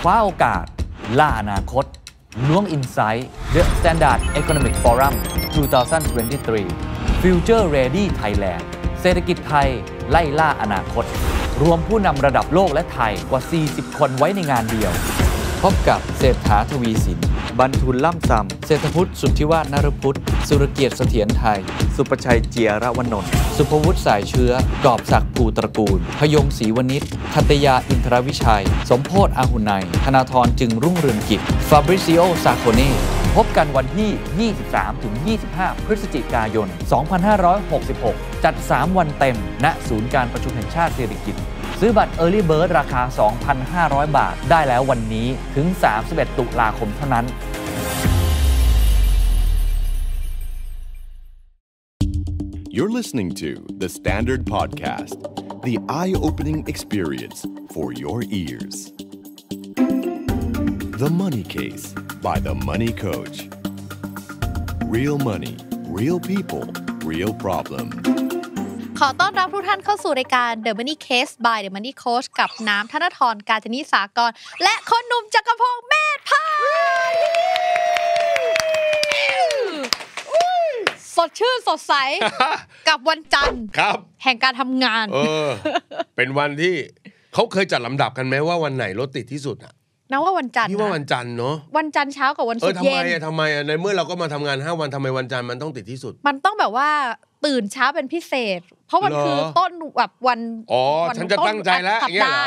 คว้าโอกาส ล่าอนาคตล้วงอินไซต์ The Standard Economic Forum 2023 Future Ready Thailand เศรษฐกิจไทย ไล่ล่าอนาคต รวมผู้นำระดับโลกและไทยกว่า 40 คนไว้ในงานเดียว พบกับเศรษฐาทวีสินบรรทุนล่ำซำเศรษฐพุทธสุทธิวาฒนรพุทธ สุรเกียรติเสถียรไทย สุประชัยเจียระวนนท์สุภวุฒิสายเชื้อกอบศักดิ์ภูตระกูล พยงศรีวณิชคัตยาอินทรวิชัย สมโพศอาหุไน ธนาธรจึงรุ่งเรืองกิจฟาบริซิโอซาโคเน่พบกันวันที่ 23-25 พฤศจิกายน 2566 จัด 3 วันเต็ม ณ ศูนย์การประชุมแห่งชาติเศรษฐกิจซื้อบัตร Early Bird ราคา2,500 บาทได้แล้ววันนี้ถึง31ตุลาคมเท่านั้น You're listening to The Standard Podcast the eye-opening experience for your ears. The Money Case by The Money Coach. Real money, real people, real problem. s ขอต้อนรับทุกท่านเข้าสู่รายการ The Money Case by The Money Coach กับน้ำธนทรการจนิสากร และคนหนุ่มจักรพงษ์เมธพันธ์สดชื่นสดใส กับวันจันทร์ครับ แห่งการทำงานเออเป็นวันที่เขาเคยจัดลำดับกันไหมว่าวันไหนรถติดที่สุดอะนะว่าวันจันทร์นี่ว่าวันจันทร์เนาะวันจันทร์เช้ากับวันศุกร์เย็นทำไมอะทำไมอะในเมื่อเราก็มาทำงานห้าวันทำไมวันจันทร์มันต้องติดที่สุดมันต้องแบบว่าตื่นเช้าเป็นพิเศษเพราะมันคือต้นแบบวันอ๋อฉันจะตั้งใจแล้วอย่างเงี้ยเหรอ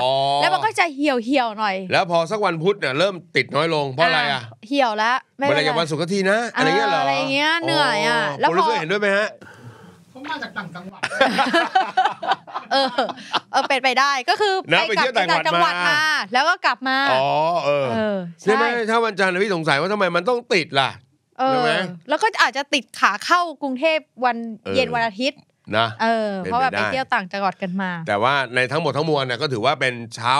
อ๋อแล้วมันก็จะเหี่ยวเหี่ยวหน่อย แล้วพอสักวันพุธเนี่ย เริ่มติดน้อยลงเพราะอะไรอ่ะ เหี่ยวแล้วไม่ได้นไรกับวันศุกร์ทีนะอะไรเงี้ยเหรอ อะไรเงี้ยเหนื่อยอ่ะ แล้วพอเห็นด้วยไหมฮะขมมาจากต่างจังหวัด เออ เออเป็นไปได้ก็คือไปกับต่างจังหวัดมา แล้วก็กลับมา อ๋อ เออใช่ไหมถ้าวันจันทร์พี่สงสัยว่าทำไมมันต้องติดล่ะใช่ไหมแล้วก็อาจจะติดขาเข้ากรุงเทพวันเย็นวันอาทิตย์นะเออเพราะแบบไปเที่ยวต่างจังหวัดกันมา แต่ว่าในทั้งหมดทั้งมวลเนี่ยก็ถือว่าเป็นเช้า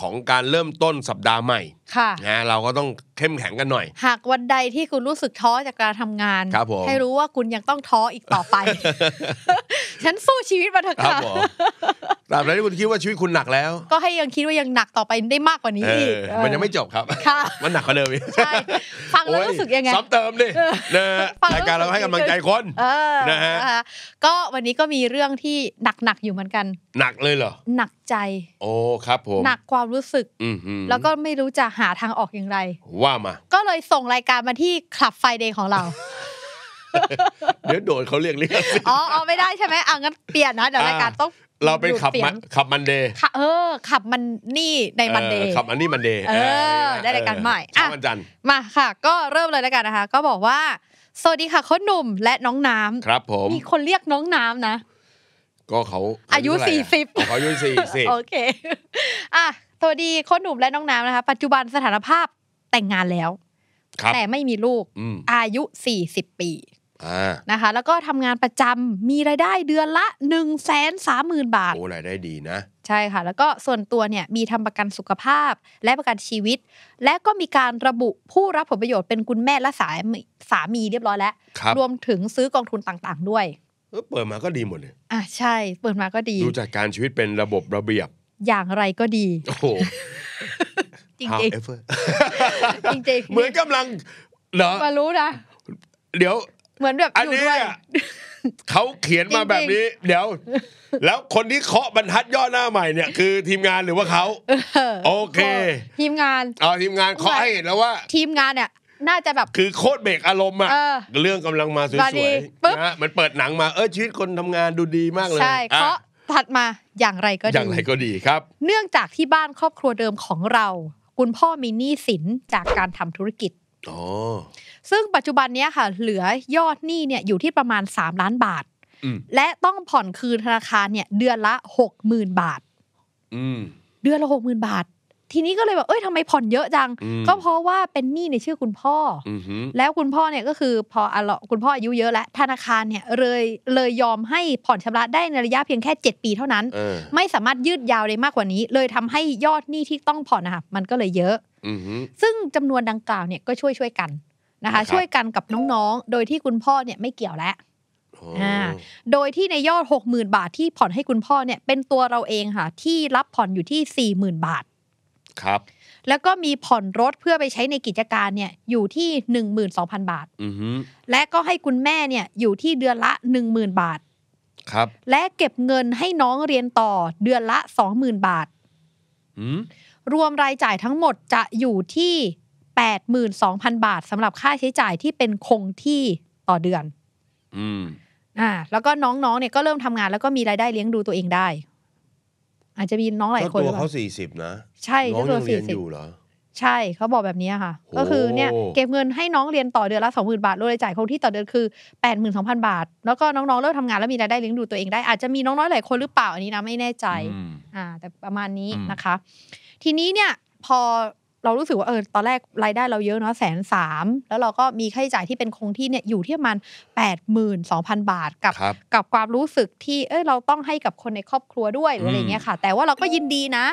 ของการเริ่มต้นสัปดาห์ใหม่ค่ะนะเรา ก็ ต้อง เข้มแข็ง กัน หน่อย หาก วัน ใด ที่ คุณ รู้สึก ท้อ จาก การทำงานให้รู้ ว่า คุณ ยัง ต้อง ท้อ อีก ต่อ ไป ฉัน สู้ ชีวิตมาเถอะครั่ะตราบใดที่คุณ คิด ว่า ชีวิต คุณ หนัก แล้ว ก็ ให้ ยัง คิด ว่า ยัง หนัก ต่อ ไป ได้ มาก กว่า นี้อีกมัน ยัง ไม่ จบ ครับมัน หนักกว่าเดิมใช่ฟัง แล้ว รู้สึก ยังไง ซ้ำเติม ดินะรายการ เรา ให้กำลัง ใจ คนนะฮะก็ วัน นี้ ก็ มี เรื่อง ที่ หนักๆอยู่เหมือนกัน หนักเลยเหรอหนักใจ โอ้ครับผมหนักความรู้สึกแล้วก็ไม่รู้จะหหาทางออกอย่างไรว่ามาก็เลยส่งรายการมาที่คลับไฟเดย์ของเราเดี๋ยวโดนเขาเรียกเรียกอ๋อเอาไม่ได้ใช่ไหมอ่งั้นเปลี่ยนนะเดี๋ยวรายการต้องเราเป็นขับมันขับมันเดย์เออ ขับมันนี่ในมันเดย์ขับมันนี่มันเดย์เออ ได้รายการใหม่อ่ะจันมาค่ะ ก็เริ่มเลยแล้วกันนะคะ ก็บอกว่าสวัสดีค่ะคุณหนุ่มและน้องน้ำครับผมมีคนเรียกน้องน้ำนะ ก็เขาอายุสี่สิบเขาอายุสี่สิบโอเคอ่ะสวัสดีคนหนุ่มและน้องน้ำนะคะ ปัจจุบันสถานภาพแต่งงานแล้วแต่ไม่มีลูกอายุ40ปีนะคะ แล้วก็ทำงานประจำมีรายได้เดือนละ1 3 0 0 0 0บาทโอ้รายได้ดีนะใช่ค่ะ แล้วก็ส่วนตัวเนี่ยมีทำประกันสุขภาพและประกันชีวิต และก็มีการระบุผู้รับผลประโยชน์เป็นคุณแม่และสามีสามีเรียบร้อยแล้วรรวมถึงซื้อกองทุนต่างๆ ด้วยเปิดมาก็ดีหมดเลยอ่ะใช่เปิดมาก็ดีดูจากการชีวิตเป็นระบบระเบียบอย่างไรก็ดี โอ้โห จริงจริงจริงจริงเหมือนกำลังเหรอมารู้นะเดี๋ยว เหมือนแบบอันนี้เขาเขียนมาแบบนี้ เดี๋ยว แล้วคนที่เคาะบรรทัดย่อหน้าใหม่เนี่ยคือทีมงานหรือว่าเขาโอเค ทีมงาน อ๋อทีมงานเคาะให้เห็นแล้วว่า ทีมงานเนี่ยน่าจะแบบ คือโคตรเบรกอารมณ์อะเรื่องกำลังมาสวยๆนะมันเปิดหนังมา เออชีวิตคนทำงานดูดีมากเลยใช่เคาะถัดมาอย่างไรก็ดีอย่างไรก็ดีครับ เนื่องจากที่บ้านครอบครัวเดิมของเรา คุณพ่อมีหนี้สินจากการทำธุรกิจซึ่งปัจจุบันนี้ค่ะ เหลือยอดหนี้เนี่ยอยู่ที่ประมาณ 3 ล้านบาท และต้องผ่อนคืนธนาคารเนี่ย เดือนละ60,000บาทเดือนละ60,000บาททีนี้ก็เลยแบบเอ้ยทำไมผ่อนเยอะจัง ก็เพราะว่าเป็นหนี้ในชื่อคุณพ่อแล้วคุณพ่อเนี่ยก็คือพออะคุณพ่ออายุเยอะ แล้วธนาคารเนี่ย เลยเลยยอมให้ผ่อนชำระได้ในระยะเพียงแค่ 7 ปีเท่านั้นไม่สามารถยืดยาวได้มากกว่านี้ เลยทำให้ยอดหนี้ที่ต้องผ่อนนะคะมันก็เลยเยอะซึ่งจำนวนดังกล่าวเนี่ยก็ช่วยช่วยกันนะคะ ช่วยกันกับน้องๆโดยที่คุณพ่อเนี่ยไม่เกี่ยวแล้วโดยที่ในยอด60,000บาทที่ผ่อนให้คุณพ่อเนี่ยเป็นตัวเราเองค่ะ ที่รับผ่อนอยู่ที่ 40,000บาทครับแล้วก็มีผ่อนรถเพื่อไปใช้ในกิจการเนี่ยอยู่ที่หนึ่งหมื่นสองพันบาทและก็ให้คุณแม่เนี่ยอยู่ที่เดือนละหนึ่งหมื่นบาท ครับ และเก็บเงินให้น้องเรียนต่อเดือนละสองหมื่นบาทรวมรายจ่ายทั้งหมดจะอยู่ที่แปดหมื่นสองพันบาทสำหรับค่าใช้จ่ายที่เป็นคงที่ต่อเดือนอืมอ่าแล้วก็น้องๆเนี่ยก็เริ่มทำงาน แล้วก็มีรายได้เลี้ยงดูตัวเองได้อาจจะมีน้องหลายคนตัวเขาสี่สิบนะ ใช่น้อตยังเรียอยู่เหรอ ใช่เขาบอกแบบนี้ค่ะ ก็คือเนี่ยเก็บเงินให้น้องเรียนต่อเดือนละสองหมื่นบาทรดรายจ่ายคงที่ต่อเดือนคือแปดหมื่นสองพันบาท แล้วก็น้องๆเริ่มทำงานแล้วมีรายได้เลี้ยงดูตัวเองได้ อาจจะมีน้องน้อยหลายคนหรือเปล่าอันนี้นะไม่แน่ใจ อ่า แต่ประมาณนี้นะคะ ทีนี้เนี่ยพอเรารู้สึกว่า เออ ตอนแรกรายได้เราเยอะเนาะแสนสามแล้วเราก็มีค่าใช้จ่ายที่เป็นคงที่เนี่ยอยู่ที่ประมาณ8ปดหมื่นสองพันบาทกับกับความรู้สึกที่เออเราต้องให้กับคนในครอบครัวด้วยอะไรเงี้ยค่ะ แต่ว่าเราก็ยินดีนะ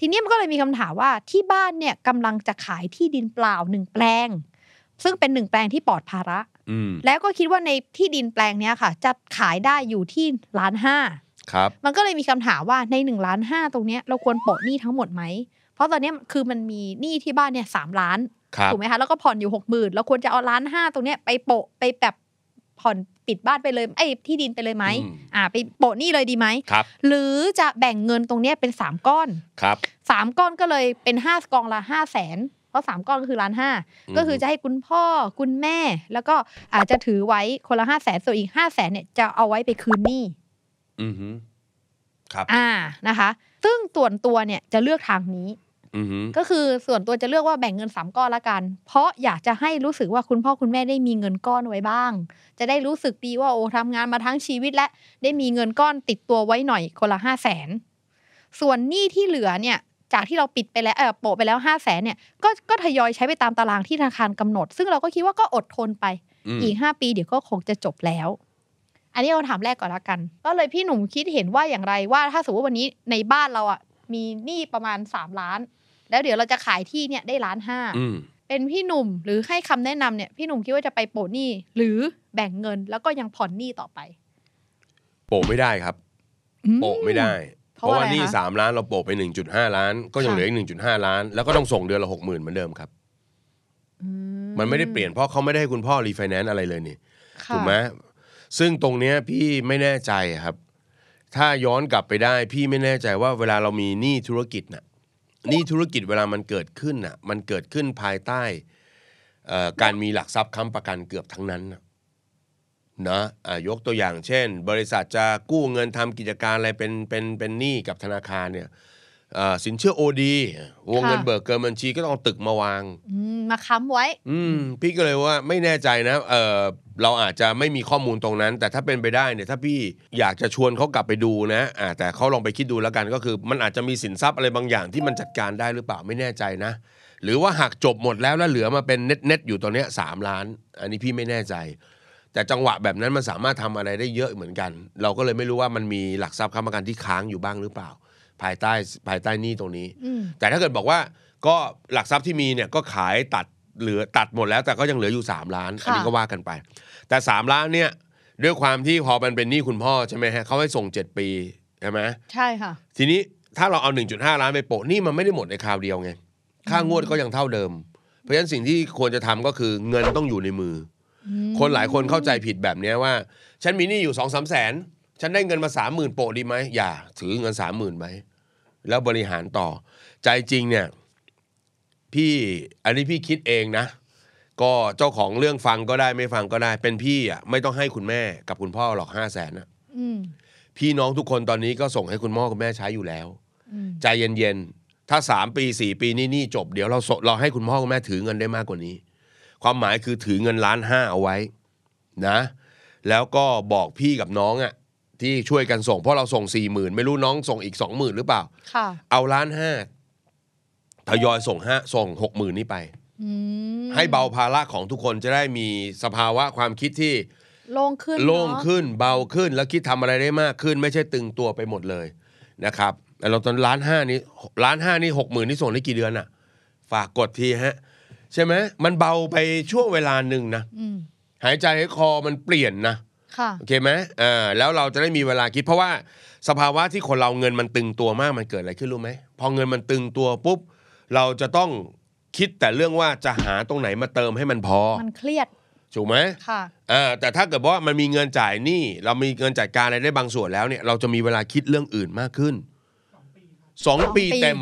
ทีนี้มันก็เลยมีคำถามว่าที่บ้านเนี่ยกำลังจะขายที่ดินเปล่าหนึ่งแปลงซึ่งเป็นหนึ่งแปลงที่ปลอดภาระแล้วก็คิดว่าในที่ดินแปลงเนี้ยค่ะ จะขายได้อยู่ที่ล้านห้ามันก็เลยมีคำถามว่าในหนึ่งล้านห้าตรงเนี้ยเราควรโปะหนี้ทั้งหมดไหมราะตอนนี้คือมันมีหนี้ที่บ้านเนี่ยสามล้านถูกไหมคะแล้วก็ผ่อนอยู่หกหมื่นเราควรจะเอาล้านห้าตรงเนี้ยไปโปะไปแบบผ่อนปิดบ้านไปเลยไอ้ที่ดินไปเลยไหมอ่า ไปโปะนี่เลยดีไหมครับหรือจะแบ่งเงินตรงเนี้ยเป็นสามก้อนครับสามก้อนก็เลยเป็นห้ากองละห้าแสนเพราะสามก้อนก็คือล้านห้าก็คือจะให้คุณพ่อคุณแม่ แล้วก็อาจจะถือไว้คนละห้าแสนส่วนอีกห้าแสนเนี่ยจะเอาไว้ไปคืนหนี้อือครับ อ่านะคะ ซึ่งส่วนตัวเนี่ยจะเลือกทางนี้ก็คือส่วนตัวจะเลือกว่าแบ่งเงินสามก้อนละกัน เพราะอยากจะให้รู้สึกว่าคุณพ่อคุณแม่ได้มีเงินก้อนไว้บ้าง จะได้รู้สึกดีว่าโอ้ทำงานมาทั้งชีวิต และได้มีเงินก้อนติดตัวไว้หน่อยคนละห้าแสน ส่วนหนี้ที่เหลือเนี่ย จากที่เราปิดไปแล้วเออโปะไปแล้วห้าแสนเนี่ย ก็ก็ทยอยใช้ไปตามตารางที่ธนาคารกำหนด ซึ่งเราก็คิดว่าก็อดทนไป อีกห้าปีเดี๋ยวก็คงจะจบแล้ว อันนี้เราถามแรกก่อนละกัน ก็เลยพี่หนุ่มคิดเห็นว่าอย่างไรว่าถ้าสมมติวันนี้ในบ้านเราอ่ะมีหนี้ประมาณสามล้านแล้วเดี๋ยวเราจะขายที่เนี่ยได้ล้านห้าเป็นพี่หนุ่มหรือให้คำแนะนำเนี่ย พี่หนุ่มคิดว่าจะไปโปรหนี้หรือแบ่งเงิน แล้วก็ยังผ่อนหนี้ต่อไป โปรไม่ได้ครับ โปรไม่ได้ เพราะว่านี่สามล้านเราโปรไปหนึ่งจุดห้าล้าน ก็ยังเหลืออีกหนึ่งจุดห้าล้านแล้วก็ต้องส่งเดือนละหกหมื่นเหมือนเดิมครับมันไม่ได้เปลี่ยน เพราะเขาไม่ได้ให้คุณพ่อรีไฟแนนซ์อะไรเลยนี่ถูกไหมซึ่งตรงเนี้ย พี่ไม่แน่ใจครับ ถ้าย้อนกลับไปได้ พี่ไม่แน่ใจว่าเวลาเรามีหนี้ธุรกิจน่ะนี่ธุรกิจเวลามันเกิดขึ้นอ่ะมันเกิดขึ้นภายใต้ การมีหลักทรัพย์ค้ำประกันเกือบทั้งนั้นนะะยกตัวอย่างเช่น บริษัทจะกู้เงินทำกิจการอะไรเป็นเป็นเป็นหนี้กับธนาคารเนี่ยสินเชื่อโอดีวงเงินเบิกเกินบัญชีก็ต้องตึกมาวางมาค้ำไว้ อืมพี่ก็เลยว่าไม่แน่ใจนะเออเราอาจจะไม่มีข้อมูลตรงนั้น แต่ถ้าเป็นไปได้เนี่ยถ้าพี่อยากจะชวนเขากลับไปดูนะอ่าแต่เขาลองไปคิดดูแล้วกันก็คือมันอาจจะมีสินทรัพย์อะไรบางอย่างที่มันจัดการได้หรือเปล่าไม่แน่ใจนะหรือว่าหักจบหมดแล้วแล้วเหลือมาเป็นเน็ตเน็ตอยู่ตอนนี้สามล้าน อันนี้พี่ไม่แน่ใจ แต่จังหวะแบบนั้นมันสามารถทำอะไรได้เยอะเหมือนกัน เราก็เลยไม่รู้ว่ามันมีหลักทรัพย์ค้ำประกันที่ค้างอยู่บ้างหรือเปล่าภายใต้ภายใต้นี้ตรงนี้ แต่ถ้าเกิดบอกว่า ก็หลักทรัพย์ที่มีเนี่ยก็ขายตัดเหลือตัดหมดแล้ว แต่ก็ยังเหลืออยู่ 3 ล้านอันนี้ก็ว่ากันไป แต่3ล้านเนี่ยด้วยความที่พอมันเป็นหนี้คุณพ่อใช่ไหมฮะเขาให้ส่ง7ปีใช่ไหมใช่ค่ะ ทีนี้ถ้าเราเอา1.5ล้านไปโปะหนี้มันไม่ได้หมดในคราวเดียวไงค่างวดก็ยังเท่าเดิมเพราะฉะนั้นสิ่งที่ควรจะทำก็คือเงินต้องอยู่ในมือ คนหลายคนเข้าใจผิดแบบนี้ว่า ฉันมีหนี้อยู่สองสามแสนฉันได้เงินมาสามหมื่นโปะดีไหมอย่าถือเงินสามหมื่นไหมแล้วบริหารต่อ ใจจริงเนี่ย พี่ อันนี้พี่คิดเองนะ ก็เจ้าของเรื่องฟังก็ได้ไม่ฟังก็ได้ เป็นพี่อ่ะไม่ต้องให้คุณแม่ กับคุณพ่อหรอกห้าแสนนะพี่น้องทุกคนตอนนี้ก็ส่งให้คุณพ่อคุณแม่ใช้อยู่แล้วใจเย็นๆถ้าสามปีสี่ปีนี่นี่จบเดี๋ยวเราเราให้คุณพ่อคุณแม่ถือเงินได้มากกว่านี้ ความหมายคือถือเงินล้านห้าเอาไว้ นะ แล้วก็บอกพี่กับน้องอะ่ะที่ช่วยกันส่งเพราะเราส่งสี่หมื่นไม่รู้น้องส่งอีกสองหมื่นหรือเปล่าค่ะเอาล้านห้าทยอยส่งห้าส่งหกหมื่นนี้ไปให้เบาภาระของทุกคนจะได้มีสภาวะความคิดที่โล่งขึ้นโล่งขึ้นเบาขึ้น แล้วคิดทำอะไรได้มากขึ้นไม่ใช่ตึงตัวไปหมดเลยนะครับ แต่เราตอนล้านห้านี้ล้านห้านี้หกหมื่นนี่ส่งได้กี่เดือนอะฝากกดทีฮะ ใช่ไหม มันเบาไปช่วงเวลาหนึ่งนะหายใจให้คอมันเปลี่ยนนะโอเคไหมอ่า แล้วเราจะได้มีเวลาคิด เพราะว่าสภาวะที่คนเราเงินมันตึงตัวมาก มันเกิดอะไรขึ้นรู้ไหม พอเงินมันตึงตัวปุ๊บ เราจะต้องคิดแต่เรื่องว่าจะหาตรงไหนมาเติมให้มันพอ มันเครียด ถูกไหมค่ะ อ่า แต่ถ้าเกิดว่ามันมีเงินจ่ายนี่ เรามีเงินจัดการอะไรได้บางส่วนแล้วเนี่ย เราจะมีเวลาคิดเรื่องอื่นมากขึ้น สองปีเต็ม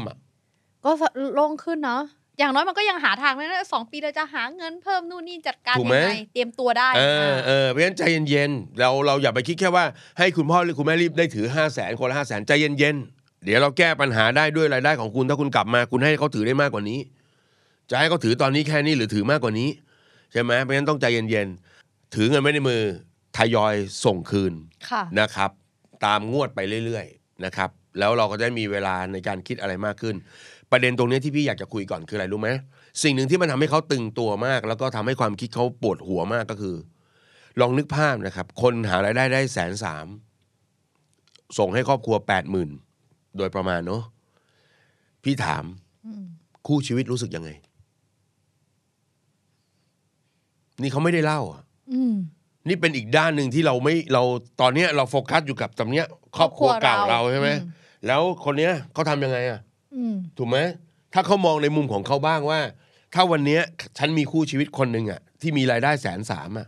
ก็โล่งขึ้นเนาะอย่างน้อยมันก็ยังหาทางได้นะสองปีเราจะหาเงินเพิ่มนู่นนี่จัดการยังไงเตรียมตัวได้เออเออเพราะฉะนั้นใจเย็นๆเราเราอย่าไปคิดแค่ว่าให้คุณพ่อหรือคุณแม่รีบได้ถือห้าแสนคนละห้าแสนใจเย็นๆเดี๋ยวเราแก้ปัญหาได้ด้วยรายได้ของคุณถ้าคุณกลับมา คุณให้เขาถือได้มากกว่านี้ จะให้เขาถือตอนนี้แค่นี้หรือถือมากกว่านี้ ใช่ไหมเพราะฉะนั้นต้องใจเย็นๆถือเงินไว้ในมือทยอยส่งคืนคะนะครับ ตามงวดไปเรื่อยๆนะครับ แล้วเราก็จะมีเวลาในการคิดอะไรมากขึ้นประเด็นตรงนี้ที่พี่อยากจะคุยก่อนคืออะไรรู้ไหมสิ่งหนึ่งที่มันทำให้เขาตึงตัวมาก แล้วก็ทำให้ความคิดเขาปวดหัวมากก็คือ ลองนึกภาพนะครับ คนหารายได้ได้แสนสามส่งให้ครอบครัวแปดหมื่นโดยประมาณเนาะพี่ถามคู่ชีวิตรู้สึกยังไง นี่เขาไม่ได้เล่าอ่ะนี่เป็นอีกด้านหนึ่งที่เราไม่ เราตอนเนี้ยเราโฟกัสอยู่กับตำเนี้ย ครอบครัวเก่าเราใช่ไหมแล้วคนเนี้ยเขาทำยังไงอ่ะถูกไหมถ้าเขามองในมุมของเขาบ้างว่า ถ้าวันนี้ฉันมีคู่ชีวิตคนหนึ่งอะที่มีรายได้แสนสามอะ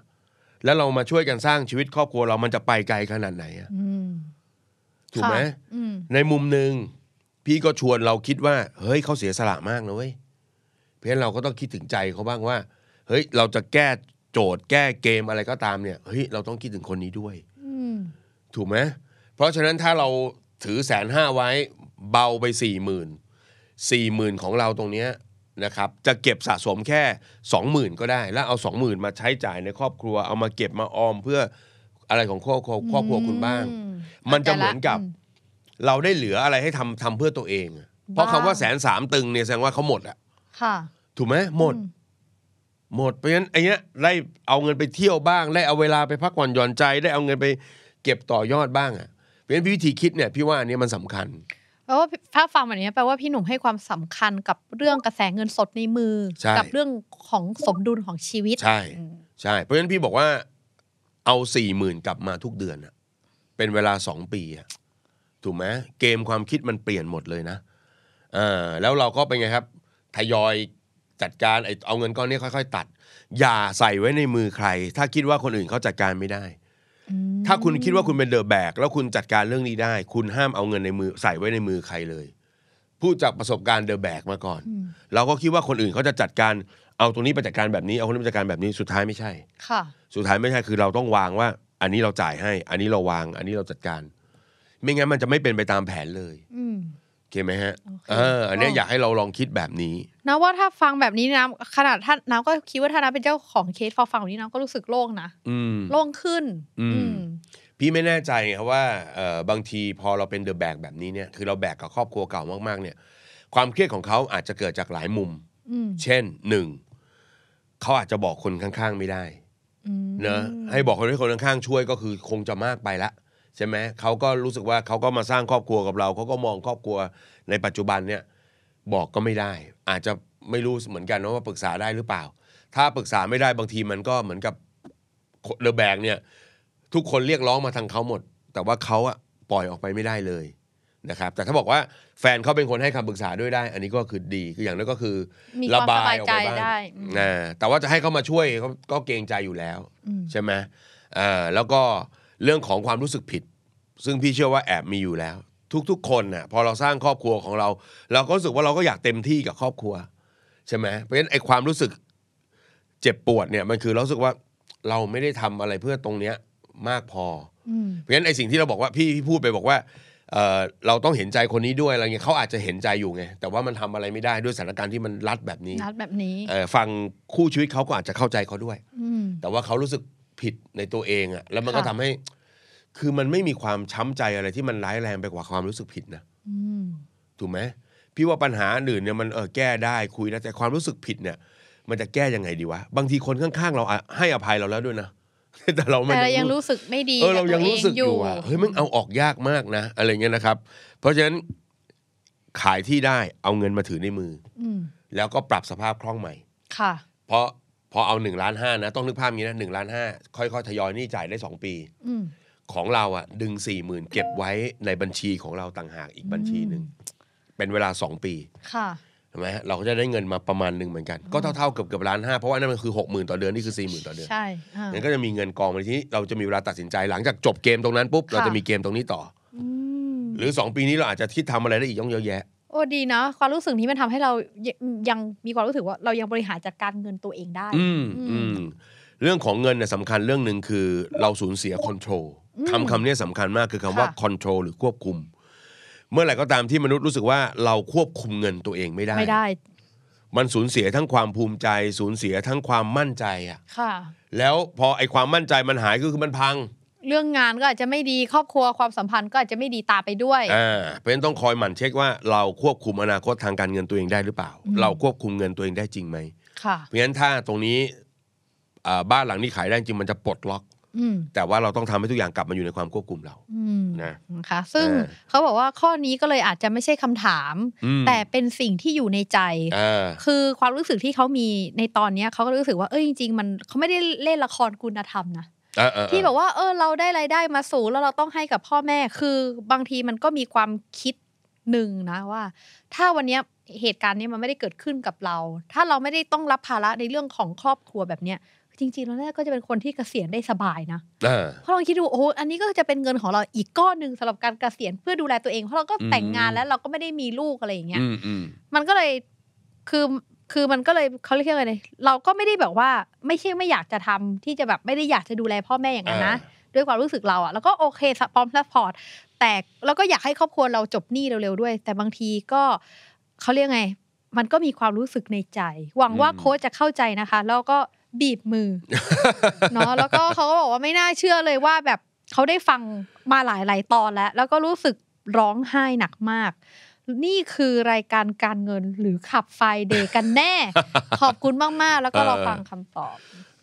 แล้วเรามาช่วยกันสร้างชีวิตครอบครัวเรามันจะไปไกลขนาดไหนอะถูกไหมในมุมหนึ่งพี่ก็ชวนเราคิดว่า เฮ้ยเขาเสียสละมากนะเว้ยเพราะนเราก็ต้องคิดถึงใจเขาบ้างว่า เฮ้ยเราจะแก้โจทย์ แก้เกมอะไรก็ตามเนี่ยเฮ้ยเราต้องคิดถึงคนนี้ด้วย อืถูกไหมเพราะฉะนั้นถ้าเราถือแสนห้าไว้เบาไป4 0,000ื่นสี่หมื่นของเราตรงเนี้ยนะครับ จะเก็บสะสมแค่20,000ก็ได้ แล้วเอา20,000มาใช้จ่ายในครอบครัวเอามาเก็บมาออมเพื่ออะไรของครอบครัวครอบครัวคุณบ้าง มันจะเหมือนกับเราได้เหลืออะไรให้ทำทำเพื่อตัวเอง เพราะคำว่าแสนสามตึงเนี่ยแสดงว่าเขาหมดอะค่ะถูกไหมหมด หมดเพราะฉะนั้นไอ้เนี้ยได้เอาเงินไปเที่ยวบ้างได้เอาเวลาไปพักผ่อนหย่อนใจ ได้เอาเงินไป เก็บต่อยอดบ้างอ่ะเพราะฉะนั้นวิธีคิดเนี่ยพี่ว่าอันนี้มันสำคัญแปลว่าถ้าฟังแบบนี้แปลว่าพี่หนุ่มให้ความสำคัญกับเรื่องกระแสเงินสดในมือกับเรื่องของสมดุลของชีวิตใช่ ใช่เพราะฉะนั้นพี่บอกว่าเอาสี่หมื่นกลับมาทุกเดือนอะเป็นเวลาสองปีอะถูกไหมเกมความคิดมันเปลี่ยนหมดเลยนะออแล้วเราก็เป็นไงครับ ทยอยจัดการ เอาเงินก้อนนี้ค่อยๆตัด อย่าใส่ไว้ในมือใคร ถ้าคิดว่าคนอื่นเขาจัดการไม่ได้ถ้าคุณคิดว่าคุณเป็นเดอะแบกแล้วคุณจัดการเรื่องนี้ได้ คุณห้ามเอาเงินในมือใส่ไว้ในมือใครเลยพูดจากประสบการณ์เดอะแบกมาก่อน เราก็คิดว่าคนอื่นเขาจะจัดการเอาตรงนี้ไปจัดการแบบนี้เอาคนนี้ไปจัดการแบบนี้สุดท้ายไม่ใช่ ค่ะ สุดท้ายไม่ใช่คือเราต้องวางว่า อันนี้เราจ่ายให้ อันนี้เราวาง อันนี้เราจัดการ ไม่งั้นมันจะไม่เป็นไปตามแผนเลย อืเข้าไหมฮะเอออันนี้อยากให้เราลองคิดแบบนี้นะว่าถ้าฟังแบบนี้นะขนาดท่านน้ำก็คิดว่าถ้าน้ำเป็นเจ้าของเคสพอฟังแบบนี้น้ำก็รู้สึกโล่งนะโล่งขึ้น อืพี่ไม่แน่ใจครับว่า เออบางทีพอเราเป็นเดอะแบกแบบนี้เนี่ย คือเราแบกกับครอบครัวเก่ามาก ๆ เนี่ย ความเครียดของเขาอาจจะเกิดจากหลายมุมเช่นหนึ่งเขาอาจจะบอกคนข้างๆไม่ได้เนอะให้บอกคนที่คนข้างๆช่วย ก็คือคงจะมากไปละใช่ไหมเขาก็รู้สึกว่าเขาก็มาสร้างครอบครัวกับเราเขาก็มองครอบครัว ในปัจจุบันเนี่ย บอกก็ไม่ได้ อาจจะไม่รู้เหมือนกันว่าปรึกษาได้หรือเปล่า ถ้าปรึกษาไม่ได้บางทีมันก็เหมือนกับเดอะแบกเนี่ย ทุกคนเรียกร้องมาทางเขาหมด แต่ว่าเขาอะปล่อยออกไปไม่ได้เลยนะครับ แต่ถ้าบอกว่า แฟนเขาเป็นคนให้คำปรึกษาด้วยได้อันนี้ก็คือดีคืออย่างนั้นก็คือระบายออกไปบ้างแต่ว่าจะให้เขามาช่วยก็เกรงใจอยู่แล้วใช่ไหมแล้วก็เรื่องของความรู้สึกผิด ซึ่งพี่เชื่อว่าแอบมีอยู่แล้ว ทุก ๆ คนนะ่ะพอเราสร้างครอบครัวของเรา เราก็รู้สึกว่าเราก็อยากเต็มที่กับครอบครัวใช่ไหมเพราะฉะนั้นไอ้ความรู้สึกเจ็บปวดเนี่ยมันคือเราสึกว่าเราไม่ได้ทำอะไรเพื่อตรงเนี้ยมากพอเพราะฉะนั้นไอ้สิ่งที่เราบอกว่าพี่พี่พูดไปบอกว่าเเราต้องเห็นใจคนนี้ด้วยอะไรเงี้ยเขาอาจจะเห็นใจอยู่ไงแต่ว่ามันทำอะไรไม่ได้ด้วยสถานการณ์ที่มันรัดแบบนี้รัดแบบนี้ฟังคู่ชีวิตเขาก็อาจจะเข้าใจเขาด้วยแต่ว่าเขารู้สึกผิดในตัวเองอะแล้วมันก็ทำทำให้คือมันไม่มีความช้ำใจอะไรที่มันร้ายแรงไปกว่าความรู้สึกผิดนะอถูกไหมพี่ว่าปัญหาอื่นเนี่ยมันเออแก้ได้คุยนะแต่ความรู้สึกผิดเนี่ย มันจะแก้ยังไงดีวะบางทีคนข้างๆเราอะให้อภัยเราแล้วด้วยนะแต่เราแต่เรายังรู้สึกไม่ดีเออเรายังรู้สึกอยู่อะเฮ้ยมันเอาออกยากมากนะ อะไรเงี้ยนะครับ เพราะฉะนั้นขายที่ได้ เอาเงินมาถือในมือ อืแล้วก็ปรับสภาพคล่องใหม่ ค่ะ เพราะพอเอาหนึ่งล้านห้านะต้องนึกภาพนี้นะหนึ่งล้านห้าค่อยๆ ทยอยนี่จ่ายได้สองปี ของเราอะดึงสี่หมื่น เก็บไว้ในบัญชีของเราต่างหากอีกบัญชีหนึ่งเป็นเวลาสองปี ค่ะ ใช่ไหมเราก็จะได้เงินมาประมาณหนึ่งเหมือนกัน ก็เท่าๆ เกือบเกือบล้านห้าเพราะว่านั่นมันคือหกหมื่นต่อเดือนนี่คือสี่หมื่นต่อเดือนใช่อ่างั่นก็จะมีเงินกองไปที่เราจะมีเวลาตัดสินใจ หลังจากจบเกมตรงนั้นปุ๊บเราจะมีเกมตรงนี้ต่อหรือสองปีนี้เราอาจจะคิดทำอะไรได้อีกย่องเยอะแยะโอ้ดีเนาะความรู้สึกนี้มันทำให้เรายังมีความรู้สึกว่าเรายังบริหารจัดการเงินตัวเองได้ อืมอืมเรื่องของเงินเนี่ยสำคัญเรื่องหนึ่งคือเราสูญเสียคอนโทรลคำคำนี้สำคัญมากคือคำว่าคอนโทรลหรือควบคุม เมื่อไหร่ก็ตามที่มนุษย์รู้สึกว่าเราควบคุมเงินตัวเองไม่ได้ไม่ได้ มันสูญเสียทั้งความภูมิใจสูญเสียทั้งความมั่นใจอ่ะค่ะ แล้วพอไอ้ความมั่นใจมันหายก็คือมันพังเรื่องงานก็อาจจะไม่ดีครอบครัวความสัมพันธ์ก็อาจจะไม่ดีตามไปด้วย อ่า เพราะฉะนั้นต้องคอยหมั่นเช็คว่าเราควบคุมอนาคตทางการเงินตัวเองได้หรือเปล่า เราควบคุมเงินตัวเองได้จริงไหมค่ะ เพราะฉะนั้นถ้าตรงนี้บ้านหลังนี้ขายได้จริงมันจะปลดล็อกแต่ว่าเราต้องทำให้ทุกอย่างกลับมาอยู่ในความควบคุมเรานะคะซึ่งเขาบอกว่าข้อนี้ก็เลยอาจจะไม่ใช่คำถามมแต่เป็นสิ่งที่อยู่ในใจคือความรู้สึกที่เขามีในตอนเนี้ยเขาก็รู้สึกว่าเอ้ยจริงๆมันเขาไม่ได้เล่นละครคุณธรรมนะที่แบบว่า เออเราได้รายได้มาสูงแล้วเราต้องให้กับพ่อแม่คือบางทีมันก็มีความคิดหนึ่งนะว่า ถ้าวันนี้เหตุการณ์นี้มันไม่ได้เกิดขึ้นกับเรา ถ้าเราไม่ได้ต้องรับภาระในเรื่องของครอบครัวแบบเนี้ยจริงๆแล้วแ่ยก็จะเป็นคนที่เกษียณได้สบายนะเพราะลองคิดดูโอ้อันนี้ก็จะเป็นเงินของเราอีกก้อนหนึ่งสำหรับการเกษียณเพื่อดูแลตัวเองเพราะเราก็แต่งงานแล้วเราก็ไม่ได้มีลูกอะไรอย่างเงี้ยมันก็เลยคือคือมันก็เลยเขาเรียกอะไรเยเราก็ไม่ได้แบบว่า ไม่ใช่ไม่อยากจะทำที่จะแบบไม่ได้อยากจะดูแลพ่อแม่อย่างนั้นนะด้วยความรู้สึกเราอะแล้วก็โอเคสปอมสปอร์ต แต่แล้วก็อยากให้ครอบครัวเราจบหนี้เร็วๆด้วย แต่บางทีก็เขาเรียกไง มันก็มีความรู้สึกในใจ หวังว่าโค้ชจะเข้าใจนะคะ แล้วก็บีบมือเนาะแล้วก็เขาก็บอกว่าไม่น่าเชื่อเลยว่าแบบเขาได้ฟังมาหลายๆตอนแล้ว แล้วก็รู้สึกร้องไห้หนักมากนี่คือรายการการเงินหรือขับไฟเดกันแน่ ขอบคุณมาก ๆ แล้วก็รอฟังคำตอบ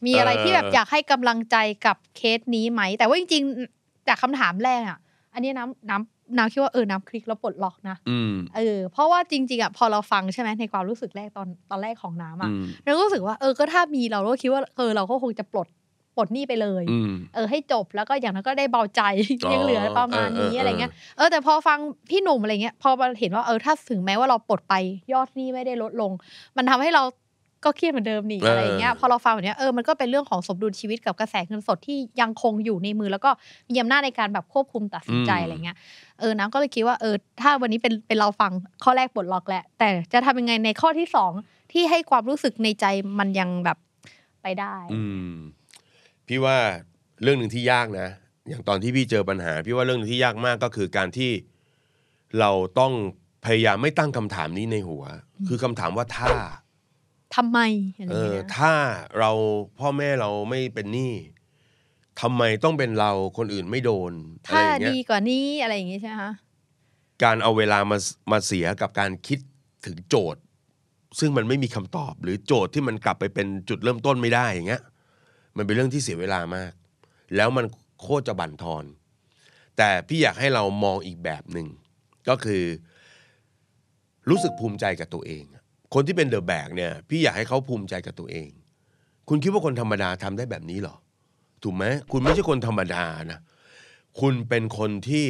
มีอะไรที่แบบอยากให้กำลังใจกับเคสนี้ไหมแต่ว่าจริงๆจากคำถามแรกอ่ะ อันนี้น้ำน้ำน้ำคิดว่าเออน้ำคลิกแล้วปลดล็อกนะเออเพราะว่าจริงๆอ่ะพอเราฟังใช่ไหมในความรู้สึกแรกตอนตอนแรกของน้ำอ่ะเราก็รู้สึกว่า เออก็ถ้ามีเราก็คิดว่าเออเราก็คงจะปลดปลดหนี้ไปเลยเออให้จบแล้วก็อย่างนั้นก็ได้เบาใจยังเหลือประมาณนี้อะไรเงี้ยเออแต่ พอฟังพี่หนุ่มอะไรเงี้ย พอมาเห็นว่าเออถ้าถึงแม้ว่าเราปลดไป ยอดหนี้ไม่ได้ลดลง มันทำให้เราก็เครียดเหมือนเดิมนี่อะไรเงี้ยพอเราฟังแบบนี้เออมันก็เป็นเรื่องของสมดุลชีวิตกับกระแสเงินสดที่ยังคงอยู่ในมือแล้วก็มีอำนาจในการแบบควบคุมตัดสินใจอะไรเงี้ยเออน้ำก็เลยคิดว่าเออ ถ้าวันนี้เป็นเป็นเราฟังข้อแรกปลดล็อกแหละแต่จะทำยังไงในข้อที่สองที่ให้ความรู้สึกในใจมันยังแบบไปได้พี่ว่าเรื่องหนึ่งที่ยากนะอย่างตอนที่พี่เจอปัญหาพี่ว่าเรื่องหนึ่งที่ยากมากก็คือ การที่เราต้องพยายามไม่ตั้งคำถามนี้ในหัว คือคำถามว่าถ้า ทำไมเออถ้าเราพ่อแม่เราไม่เป็นหนี้ทำไมต้องเป็นเราคนอื่นไม่โดนถ้าดีกว่านี้อะไรอย่างงี้ใช่ไหมคะการเอาเวลามามาเสียกับการคิดถึงโจทย์ ซึ่งมันไม่มีคำตอบ หรือโจทย์ที่มันกลับไปเป็นจุดเริ่มต้นไม่ได้อย่างเงี้ยมันเป็นเรื่องที่เสียเวลามาก แล้วมันโคตรจะบั่นทอน แต่พี่อยากให้เรามองอีกแบบหนึ่งก็คือ รู้สึกภูมิใจกับตัวเองคนที่เป็นเดอะแบกเนี่ย พี่อยากให้เขาภูมิใจกับตัวเอง คุณคิดว่าคนธรรมดาทำได้แบบนี้หรอ ถูกไหมคุณไม่ใช่คนธรรมดานะ คุณเป็นคนที่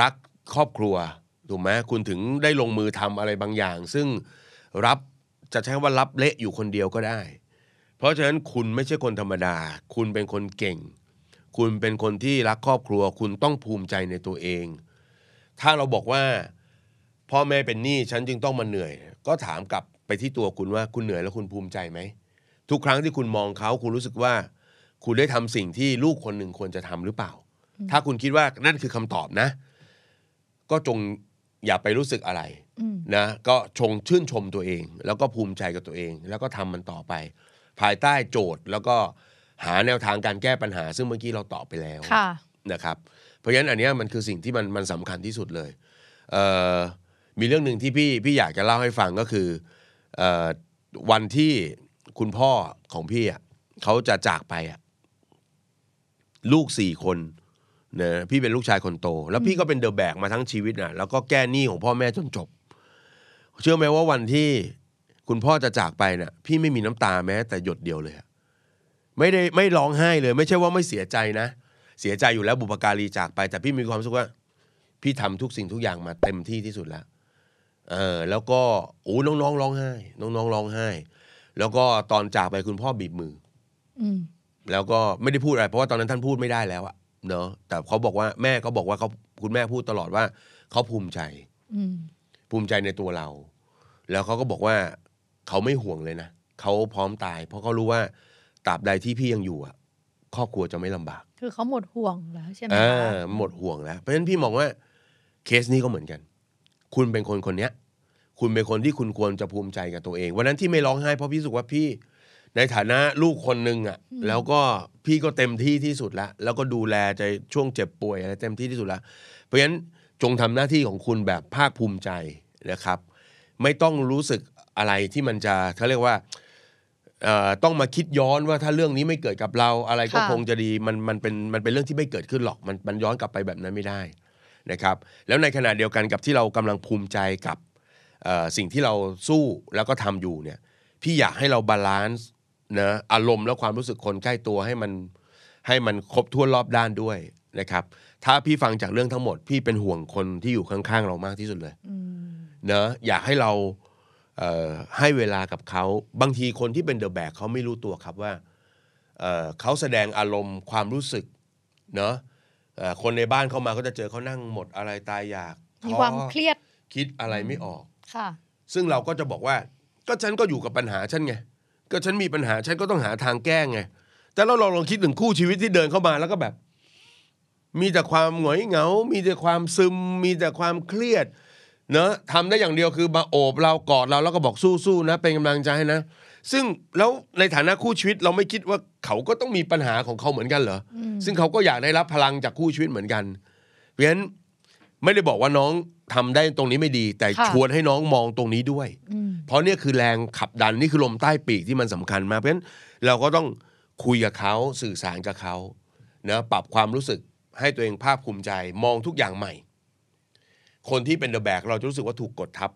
รักครอบครัว ถูกไหมคุณถึงได้ลงมือทำอะไรบางอย่าง ซึ่งรับจะใช้ว่ารับเละอยู่คนเดียวก็ได้เพราะฉะนั้นคุณไม่ใช่คนธรรมดา คุณเป็นคนเก่ง คุณเป็นคนที่รักครอบครัว คุณต้องภูมิใจในตัวเอง ถ้าเราบอกว่าพ่อแม่เป็นหนี้ฉันจึงต้องมาเหนื่อย ก็ถามกลับไปที่ตัวคุณว่า คุณเหนื่อยแล้วคุณภูมิใจไหมทุกครั้งที่คุณมองเขา คุณรู้สึกว่า คุณได้ทำสิ่งที่ลูกคนหนึ่งควรจะทำหรือเปล่า ถ้าคุณคิดว่านั่นคือคำตอบนะ ก็จงอย่าไปรู้สึกอะไรนะ ก็ชงชื่นชมตัวเอง แล้วก็ภูมิใจกับตัวเอง แล้วก็ทำมันต่อไปภายใต้โจทย์ แล้วก็หาแนวทางการแก้ปัญหา ซึ่งเมื่อกี้เราตอบไปแล้วนะครับ เพราะฉะนั้นอันนี้มันคือสิ่งที่มันมันสำคัญที่สุดเลยเมีเรื่องหนึ่งที่พี่พี่อยากจะเล่าให้ฟังก็คืออวันที่คุณพ่อของพี่เขาจะจากไปลูกสี่คนนะพี่เป็นลูกชายคนโต แล้วพี่ก็เป็นเดอะแบกมาทั้งชีวิตนะแล้วก็แก้หนี้ของพ่อแม่จนจบ เชื่อไหมว่าวันที่คุณพ่อจะจากไปเนะี่ยพี่ไม่มีน้ำตาแม้แต่หยดเดียวเลยไม่ได้ไม่ร้องไห้เลย ไม่ใช่ว่าไม่เสียใจนะเสียใจอยู่แล้วบุปการีจากไป แต่พี่มีความรู้สึกว่า พี่ทำทุกสิ่งทุกอย่างมาเต็มที่ที่สุดแล้วเออ แล้วก็โอ้น้องๆร้องไห้ น้องๆร้องไห้ แล้วก็ตอนจากไปคุณพ่อบีบมือ อืแล้วก็ไม่ได้พูดอะไร เพราะว่าตอนนั้นท่านพูดไม่ได้แล้วอะเนาะแต่เขาบอกว่าแม่ก็บอกว่าเขาคุณแม่พูดตลอดว่าเขาภูมิใจภูมิใจในตัวเรา แล้วเขาก็บอกว่าเขาไม่ห่วงเลยนะเขาพร้อมตาย เพราะเขารู้ว่าตราบใดที่พี่ยังอยู่อ่ะครอบครัวจะไม่ลำบาก คือเขาหมดห่วงแล้ว ใช่ไหมอ่าหมดห่วงแล้ว เพราะฉะนั้นพี่มองว่า เคสนี้ก็เหมือนกัน คุณเป็นคนคนเนี้ย คุณเป็นคนที่คุณควรจะภูมิใจกับตัวเองวันนั้นที่ไม่ร้องไห้เพราะพี่สุกว่าพี่ ในฐานะลูกคนหนึ่งอะ่ะ แล้วก็พี่ก็เต็มที่ที่สุดละแล้วก็ดูแลใจช่วงเจ็บป่วยอะไรเต็มที่ที่สุดละเพราะฉะนั้นจงทำหน้าที่ของคุณแบบภาคภูมิใจนะครับ ไม่ต้องรู้สึกอะไรที่มันจะเขาเรียกว่า ต้องมาคิดย้อนว่าถ้าเรื่องนี้ไม่เกิดกับเราอะไรก็คงจะดีมันมันเป็นมันเป็นเรื่องที่ไม่เกิดขึ้นหรอกมันมันย้อนกลับไปแบบนั้นไม่ได้นะครับ แล้วในขณะเดียวกันกับที่เรากำลังภูมิใจกับ สิ่งที่เราสู้แล้วก็ทำอยู่เนี่ยพี่อยากให้เราบาลานซ์นะอารมณ์และความรู้สึกคนใกล้ตัวให้มันให้มันครบทั่วรอบด้านด้วยนะครับ ถ้าพี่ฟังจากเรื่องทั้งหมด พี่เป็นห่วงคนที่อยู่ข้างๆ เรามากที่สุดเลยเนอะอยากให้เราให้เวลากับเขาบางทีคนที่เป็นเดอะแบกเขาไม่รู้ตัวครับว่าเเขาแสดงอารมณ์ความรู้สึกเนาะคนในบ้านเข้ามาก็จะเจอเขานั่งหมดอะไรตายอยากมีความเครียดคิดอะไรไม่ออกค่ะซึ่งเราก็จะบอกว่า ก็ฉันก็อยู่กับปัญหา ฉันไง ก็ฉันมีปัญหา ฉันก็ต้องหาทางแก้ไง แต่เราลองลองคิดถึงคู่ชีวิตที่เดินเข้ามาแล้วก็แบบมีแต่ความหงอยเหงา มีแต่ความซึม มีแต่ความเครียดเนอะทำได้อย่างเดียวคือมาโอบเรากอดเราแล้วก็บอกสู้ๆนะเป็นกำลังใจให้นะ ซึ่งแล้วในฐานะคู่ชีวิตเราไม่คิดว่าเขาก็ต้องมีปัญหาของเขาเหมือนกันเหรอ ซึ่งเขาก็อยากได้รับพลังจากคู่ชีวิตเหมือนกัน เพราะฉะนั้นไม่ได้บอกว่าน้องทำได้ตรงนี้ไม่ดี แต่ชวนให้น้องมองตรงนี้ด้วย เพราะเนี่ยคือแรงขับดันนี่คือลมใต้ปีกที่มันสำคัญ มากเพราะฉะนั้นเราก็ต้องคุยกับเขาสื่อสารกับเขาเนะปรับความรู้สึกให้ตัวเองภาคภูมิใจ มองทุกอย่างใหม่คนที่เป็นเดอะแบกเราจะรู้สึกว่าถูกกดทับ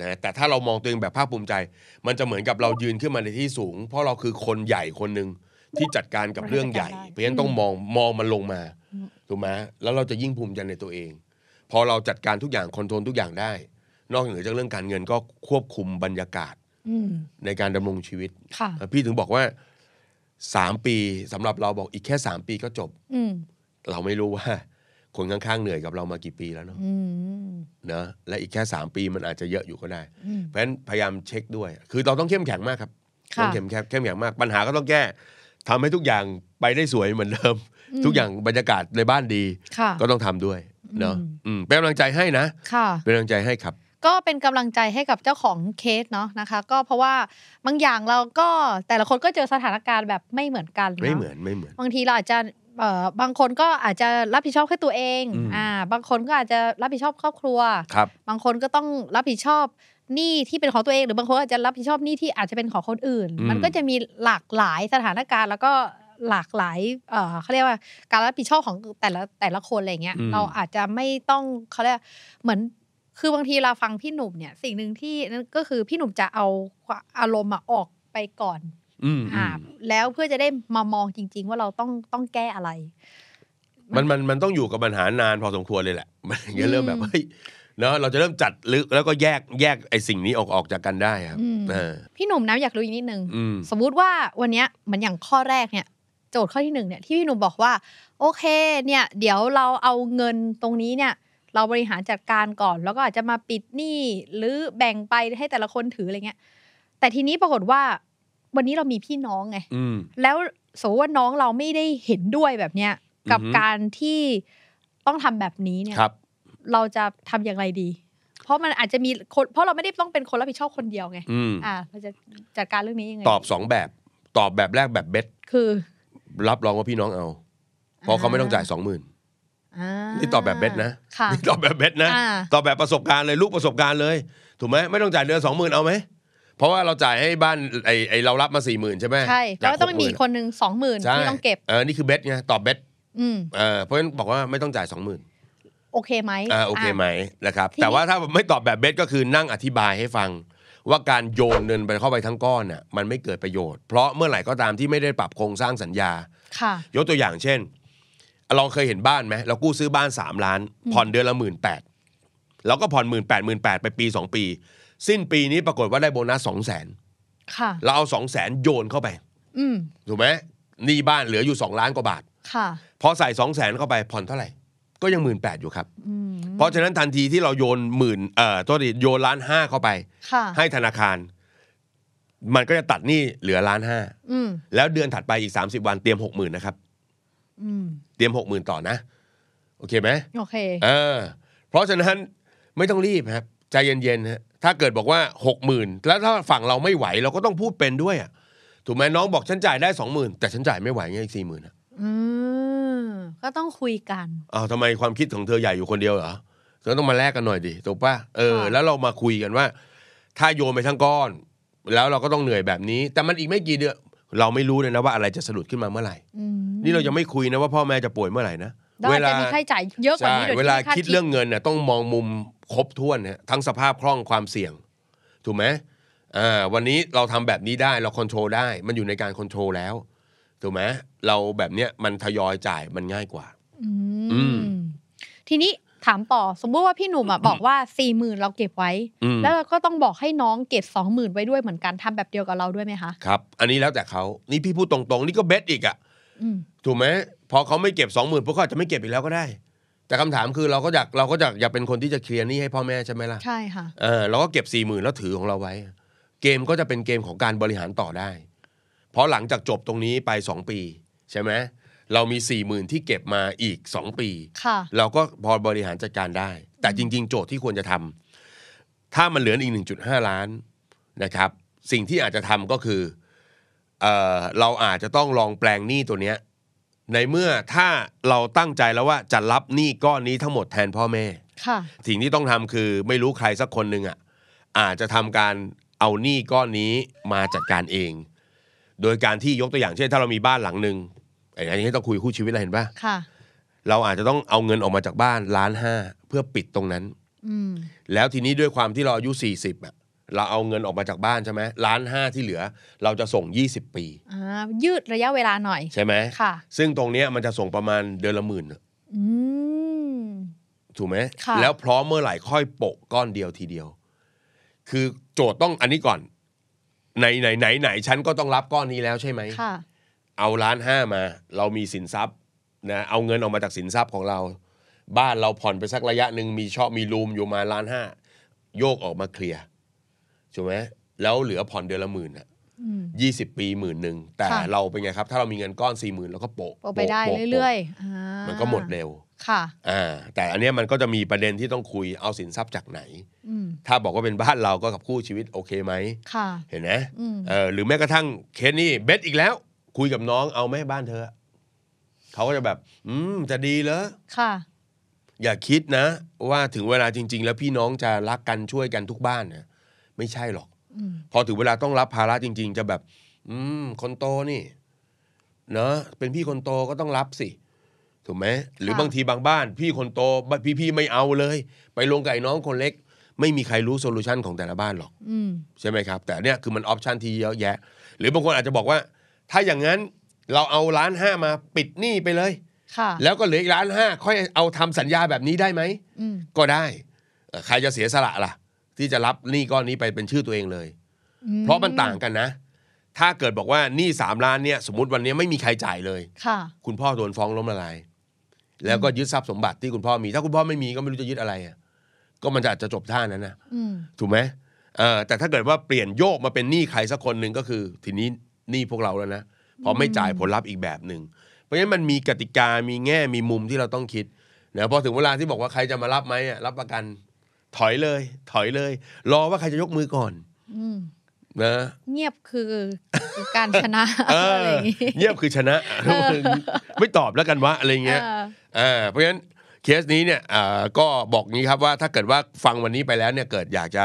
นะแต่ถ้าเรามองตัวเองแบบภาคภูมิใจ มันจะเหมือนกับเรายืนขึ้นมาในที่สูง เพราะเราคือคนใหญ่คนหนึ่งที่จัดการกับเรื่องใหญ่เพราะฉะนั้นต้องมองมองมันลงมาถูกไหมแล้วเราจะยิ่งภูมิใจในตัวเอง พอเราจัดการทุกอย่างคอนโทรลทุกอย่างได้ นอกเหนือจากเรื่องการเงินก็ควบคุมบรรยากาศในการดำรงชีวิตพี่ถึงบอกว่าสามปีสำหรับเราบอกอีกแค่สามปีก็จบเราไม่รู้ว่าคนข้างๆเหนื่อยกับเรามากี่ปีแล้วเนาะเนะและอีกแค่สามปีมันอาจจะเยอะอยู่ก็ได้ เพราะฉะนั้นพยายามเช็คด้วย คือเราต้องเข้มแข็งมากครับ ต้องเข้มแข็งเข้มแข็งมาก ปัญหาก็ต้องแก้ทำให้ทุกอย่างไปได้สวยเหมือนเดิม ทุกอย่างบรรยากาศในบ้านดี ก็ต้องทำด้วย เนาะเป็นกำลังใจให้นะ เป็นกำลังใจให้ครับ ก็เป็นกำลังใจให้กับเจ้าของเคสเนาะนะคะ ก็เพราะว่าบางอย่างเราก็แต่ละคนก็เจอสถานการณ์แบบไม่เหมือนกันไม่เหมือนไม่เหมือน บางทีเราอาจจะบางคนก็อาจจะรับผิดชอบแค่ตัวเอง อ่า บางคนก็อาจจะรับผิดชอบครอบครัว ครับ บางคนก็ต้องรับผิดชอบหนี้ที่เป็นของตัวเอง หรือบางคนอาจจะรับผิดชอบหนี้ที่อาจจะเป็นของคนอื่น มันก็จะมีหลากหลายสถานการณ์แล้วก็หลากหลายเขาเรียกว่า การรับผิดชอบของแต่ละแต่ละคนอะไรเงี้ย เราอาจจะไม่ต้องเขาเรียกเหมือนคือบางทีเราฟังพี่หนุ่มเนี่ยสิ่งหนึ่งที่นั่นก็คือพี่หนุ่มจะเอาอารมณ์ออกไปก่อนอแล้วเพื่อจะได้มามองจริงๆ ว่าเราต้องต้องแก้อะไร มันมันมันต้องอยู่กับปัญหานานพอสมควรเลยแหละมันจะเริ่มแบบเฮ้ยเนาะเราจะเริ่มจัดลึกแล้วก็แยกแยกไอ้สิ่งนี้ออกออกจากกันได้ครับพี่หนุ่มนะอยากรู้อีกนิดนึงสมมุติว่าวันนี้ยมันอย่างข้อแรกเนี่ย โจทย์ข้อที่หนึ่งเนี่ยที่พี่หนุ่มบอกว่า โอเคเนี่ย เดี๋ยวเราเอาเงินตรงนี้เนี่ย เราบริหารจัดการก่อน แล้วก็อาจจะมาปิดหนี้หรือแบ่งไปให้แต่ละคนถืออะไรเงี้ยแต่ทีนี้ปรากฏว่าวันนี้เรามีพี่น้องไงแล้วสมมติว่าน้องเราไม่ได้เห็นด้วยแบบเนี้ย กับการที่ต้องทำแบบนี้เนี่ยรเราจะทำอย่างไรดี เพราะมันอาจจะมีคนเพราะเราไม่ได้ต้องเป็นคนรับผิดชอบคนเดียวไงอ่าเราจะจัดการเรื่องนี้ยังไงตอบสองแบบ ตอบแบบแรกแบบเบ็ด คือ รับรองว่าพี่น้องเอาเพราะเขาไม่ต้องจ่ายสองหมื่นนี่ตอบแบบเบ็ดนะนี่ตอบแบบเบ็ดนะตอบแบบประสบการณ์เลยลูกประสบการณ์เลยถูกไหมไม่ต้องจ่ายเดือนสองหมื่นเอาไหมเพราะว่าเราจ่ายให้บ้านไอไอเรารับมาสี่หมื่นใช่ไหมใช่ แล้วต้องมีคนหนึ่งสองหมื่นที่ต้องเก็บเออนี่คือเบสไงตอบเบสอืมเออเพราะฉะนั้นบอกว่าไม่ต้องจ่ายสองหมื่นโอเคไหมอ่า โอเคไหมนะครับ แต่ว่าถ้าไม่ตอบแบบเบสก็คือนั่งอธิบายให้ฟังว่าการโยนเงินไปเข้าไปทั้งก้อนน่ะมันไม่เกิดประโยชน์ เพราะเมื่อไหร่ก็ตามที่ไม่ได้ปรับโครงสร้างสัญญา ค่ะ ยกตัวอย่างเช่นเราเคยเห็นบ้านไหมเรากู้ซื้อบ้านสามล้านผ่อนเดือนละหมื่นแปดเราก็ผ่อนหมื่นแปดหมื่นแปดไปปีสองปีสิ้นปีนี้ปรากฏว่าได้โบนัสสองแสนค่ะ เราเอาสองแสนโยนเข้าไปถูกไหมหนี่บ้านเหลืออยู่สองล้านกว่าบาท ค่ะพอใส่สองแสนเข้าไปผ่อนเท่าไหร่ ก็ยังหมื่นแปดอยู่ครับอเพราะฉะนั้นทันทีที่เราโยนหมื่นเอ่อตัวทีโยนล้านห้าเข้าไป ค่ะ ให้ธนาคาร มันก็จะตัดหนี้เหลือล้านห้าแล้วเดือนถัดไปอีกสสามิบวันเตรียมหกหมื่นนะครับเตรียมหกหมื่นต่อนะ โอเคไหมโอเคเออเพราะฉะนั้นไม่ต้องรีบครับใจเย็นๆฮะถ้าเกิดบอกว่าหกหมื่นแล้วถ้าฝั่งเราไม่ไหวเราก็ต้องพูดเป็นด้วยอ่ะถูกไหมน้องบอกฉันจ่ายได้สองหมื่นแต่ฉันจ่ายไม่ไหวไงอีกสี่หมื่นอ่ะอืมก็ต้องคุยกันอ้าวทำไมความคิดของเธอใหญ่อยู่คนเดียวเหรอเธอต้องมาแลกกันหน่อยดิ ถูกปะเออ แล้วเรามาคุยกันว่า ถ้าโยนไปทั้งก้อน แล้วเราก็ต้องเหนื่อยแบบนี้ แต่มันอีกไม่กี่เดือนเราไม่รู้เลยนะว่าอะไรจะสะดุดขึ้นมาเมื่อไหร่นี่เรายังไม่คุยนะว่าพ่อแม่จะป่วยเมื่อไหร่นะเวลามีค่าใช้จ่ายเยอะกว่านี้เวลาคิดเรื่องเงินน่ะต้องมองมุมครบถ้วนเนี่ยทั้งสภาพคล่องความเสี่ยง ถูกไหมวันนี้เราทำแบบนี้ได้เราควบคุมได้ มันอยู่ในการควบคุมแล้ว ถูกไหมเราแบบเนี้ยมันทยอยจ่ายมันง่ายกว่า อืมทีนี้ถามต่อ สมมติว่าพี่หนุ่มอ่ะบอกว่าสี่หมื่นเราเก็บไว้แล้วเราก็ต้องบอกให้น้องเก็บสองหมื่นไว้ด้วยเหมือนกันทำแบบเดียวกับเราด้วยไหมคะครับ อันนี้แล้วแต่เขานี่พี่พูดตรง ๆ นี่ก็เบสอีกอ่ะถูกไหมพอเขาไม่เก็บสองหมื่นพวกเขาจะไม่เก็บอีกแล้วก็ได้แต่คำถามคือเราก็อยากเราก็อยากอยากเป็นคนที่จะเคลียร์นี่ให้พ่อแม่ใช่ไหมล่ะ ใช่ค่ะเออเราก็เก็บสี่หมื่นแล้วถือของเราไว้ เกมก็จะเป็นเกมของการบริหารต่อได้ เพราะหลังจากจบตรงนี้ไปสองปี ใช่ไหมเรามีสี่หมื่นที่เก็บมาอีกสองปีเราก็พอบริหารจัดการได้ แต่จริงๆโจทย์ที่ควรจะทำถ้ามันเหลืออีกหหนึ่งจุด้าล้านนะครับ สิ่งที่อาจจะทำก็คือเออเราอาจจะต้องลองแปลงหนี้ตัวเนี้ยในเมื่อถ้าเราตั้งใจแล้วว่าจะรับหนี้ก้อนนี้ทั้งหมดแทนพ่อแม่ ค่ะสิ่งที่ต้องทำคือไม่รู้ใครสักคนหนึ่งอ่ะอาจจะทำการเอาหนี้ก้อนนี้มาจัดการเอง โดยการที่ยกตัวอย่างเช่น ถ้าเรามีบ้านหลังหนึ่งไอ้นี้ต้องคุยคู่ชีวิตอะไรเห็นปะค่ะ เราอาจจะต้องเอาเงินออกมาจากบ้านล้านห้าเพื่อปิดตรงนั้น อืแล้วทีนี้ด้วยความที่เราอายุสี่สิบอ่ะเราเอาเงินออกมาจากบ้านใช่ไหมล้านห้าที่เหลือ เราจะส่ง 20 ปีอ่ายืดระยะเวลาหน่อยใช่ไหมค่ะ ซึ่งตรงนี้มันจะส่งประมาณเดือนละหมื่นถูกไหมแล้วพร้อมเมื่อไหร่ค่อยโปะก้อนเดียวทีเดียว คือโจทย์ต้องอันนี้ก่อน ไหนไหนไหนไหนฉันก็ต้องรับก้อนนี้แล้วใช่ไหมค่ะ เอาล้านห้ามา เรามีสินทรัพย์นะเอาเงินออกมาจากสินทรัพย์ของเรา บ้านเราผ่อนไปสักระยะหนึ่งมีชอบมีรูมอยู่มาล้านห้าโยกออกมาเคลียร์ถูกไหม แล้วเหลือผ่อนเดือนละหมื่นอ่ะยี่สิบปีหมื่นหนึ่ง แต่เราเป็นไงครับ ถ้าเรามีเงินก้อนสี่หมื่นเราก็โปะโปะไปได้เรื่อยๆ มันก็หมดเร็ว ค่ะอ่าแต่อันนี้มันก็จะมีประเด็นที่ต้องคุย เอาสินทรัพย์จากไหน ถ้าบอกว่าเป็นบ้านเราก็กับคู่ชีวิตโอเคไหมค่ะ เห็นไหมเออหรือแม้กระทั่งเคสนี่เบสอีกแล้ว คุยกับน้องเอาแม่บ้านเธอ เขาก็จะแบบ อืม จะดีเหรอ ค่ะ อย่าคิดนะว่าถึงเวลาจริง ๆ แล้วพี่น้องจะรักกันช่วยกันทุกบ้านนะไม่ใช่หรอกพอถึงเวลาต้องรับภาระจริงๆ จะแบบ อืมคนโตนี่ เนอะเป็นพี่คนโตก็ต้องรับสิ ถูกไหม หรือบางทีบางบ้าน พี่คนโตพี่พี่ไม่เอาเลย ไปลงไก่น้องคนเล็ก ไม่มีใครรู้โซลูชันของแต่ละบ้านหรอกใช่ไหมครับ แต่เนี่ยคือมันออปชันที่เยอะแยะหรือบางคนอาจจะบอกว่า ถ้าอย่างนั้นเราเอาร้านห้ามาปิดหนี้ไปเลยแล้วก็เหลืออีกร้านห้าค่อยเอาทำสัญญาแบบนี้ได้ไหมก็ได้ ใครจะเสียสละล่ะที่จะรับหนี้ก้อนนี้ไปเป็นชื่อตัวเองเลย เพราะมันต่างกันนะ ถ้าเกิดบอกว่าหนี้สามล้านเนี่ย สมมติวันนี้ไม่มีใครจ่ายเลย ค่ะคุณพ่อโดนฟ้องล้มละลายแล้วก็ยึดทรัพย์สมบัติที่คุณพ่อมี ถ้าคุณพ่อไม่มีก็ไม่รู้จะยึดอะไรก็มันจะอาจจะจบท่านั้นนะถูกไหมแต่ถ้าเกิดว่าเปลี่ยนโยกมาเป็นหนี้ใครสักคนหนึ่งก็คือทีนี้หนี้พวกเราแล้วนะพอไม่จ่ายผลลัพธ์อีกแบบหนึ่งเพราะฉะนั้นมันมีกติกามีแง่มีมุมที่เราต้องคิดเนะพอถึงเวลาที่บอกว่าใครจะมารับไหมรับประกันถอยเลยถอยเลย รอว่า ใครจะยกมือก่อนนะเงียบคือการชนะเงียบคือชนะไม่ตอบแล้วกันวะอะไรเงี้ยเพราะฉะนั้นเคสนี้เนี่ยก็บอกนี้ครับว่าถ้าเกิดว่าฟังวันนี้ไปแล้วเนี่ยเกิดอยากจะ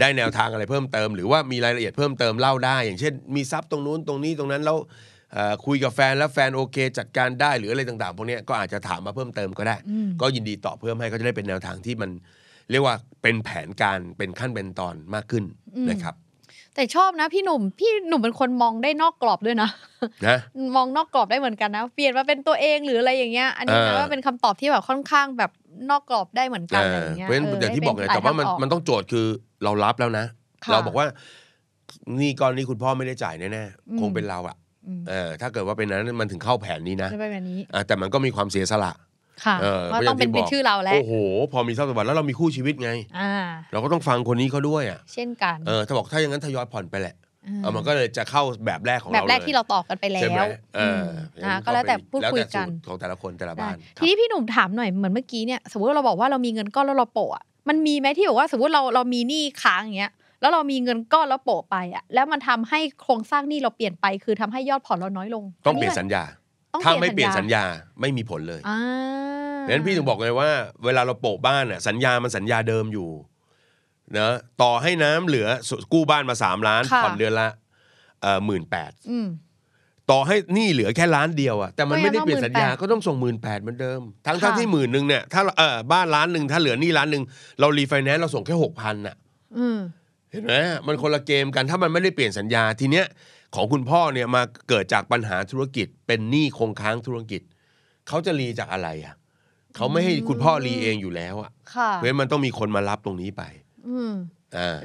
ได้แนวทางอะไรเพิ่มเติมหรือว่ามีรายละเอียดเพิ่มเติมเล่าได้อย่างเช่นมีซับตรงนู้นตรงนี้ตรงนั้นแล้วคุยกับแฟนแล้วแฟนโอเคจัดการได้หรืออะไรต่างๆพวกนี้ก็อาจจะถามมาเพิ่มเติมก็ได้ ก็ยินดีตอบเพิ่มให้ก็จะได้เป็นแนวทางที่มันเรียกว่าเป็นแผนการเป็นขั้นเป็นตอนมากขึ้นนะครับ แต่ชอบนะพี่หนุ่ม พี่หนุ่มเป็นคนมองได้นอกกรอบด้วยนะนะมองนอกกรอบได้เหมือนกันนะเปลี่ยนมาเป็นตัวเองหรืออะไรอย่างเงี้ยอันนี้นะว่าเป็นคำตอบที่แบบค่อนข้างแบบนอกกรอบได้เหมือนกันอะไรเงี้ยเพราะฉะนั้นอย่างที่บอกไงแต่ว่ามันมันต้องโจทย์คือเรารับแล้วนะ เราบอกว่านี่ก้อนนี้คุณพ่อไม่ได้จ่ายแน่ๆคงเป็นเราอะเออ ถ้าเกิดว่าเป็นนั้นมันถึงเข้าแผนนี้นะแต่มันก็มีความเสียสละค่ะว่าต้องเป็นเป็นชื่อเราแล้วโอ้โหพอมีทรัพย์สมบัติแล้วเรามีคู่ชีวิตไงเราก็ต้องฟังคนนี้เขาด้วยอ่ะเช่นกันเออถ้าบอกถ้าอย่างนั้นทยอยผ่อนไปแหละเออมันก็เลยจะเข้าแบบแรกของเราแบบแรกที่เราตอบกันไปแล้ว่เออก็แล้วแต่พูดคุยกันของแต่ละคนแต่ละบ้านทีนี้พี่หนุ่มถามหน่อยเหมือนเมื่อกี้เนี่ยสมมติเราบอกว่าเรามีเงินก้อนแล้วเราโปะมันมีไหมที่บอกว่าสมมติเราเรามีหนี้ค้างอย่างเงี้ยแล้วเรามีเงินก้อนแล้วโปะไปอ่ะ แล้วมันทำให้โครงสร้างหนี้เราเปลี่ยนไปคือทำให้ยอดผ่อนเราน้อยลงต้องเปลี่ยนสัญญาต้องถ้าไม่เปลี่ยนสัญญาไม่มีผลเลยดังนั้นพี่ถึงบอกเลยว่า เวลาเราโปะบ้านอ่ะสัญญามันสัญญาเดิมอยู่นะต่อให้น้ำเหลือกู้บ้านมาสามล้านผ่อนเดือนละหมื่นแปดต่อให้นี่เหลือแค่ล้านเดียวอ่ะแต่มันไม่ได้เปลี่ยนสัญญา ก็ต้องส่งหมื่นแปดเหมือนเดิม ทั้งที่หมื่นหนึ่งเนี่ยถ้าเออบ้านล้านหนึ่งถ้าเหลือนี่ล้านหนึ่งเรารีไฟแนนซ์เราส่งแค่หกพันอ่ะเห็นไหมมันคนละเกมกันถ้ามันไม่ได้เปลี่ยนสัญญาทีเนี้ยของคุณพ่อเนี่ยมาเกิดจากปัญหาธุรกิจ เป็นหนี้คงค้างธุรกิจเขาจะรีจากอะไรอ่ะเขาไม่ให้คุณพ่อรีเองอยู่แล้วอ่ะเพราะฉะนั้นมันต้องมีคนมารับตรงนี้ไป อื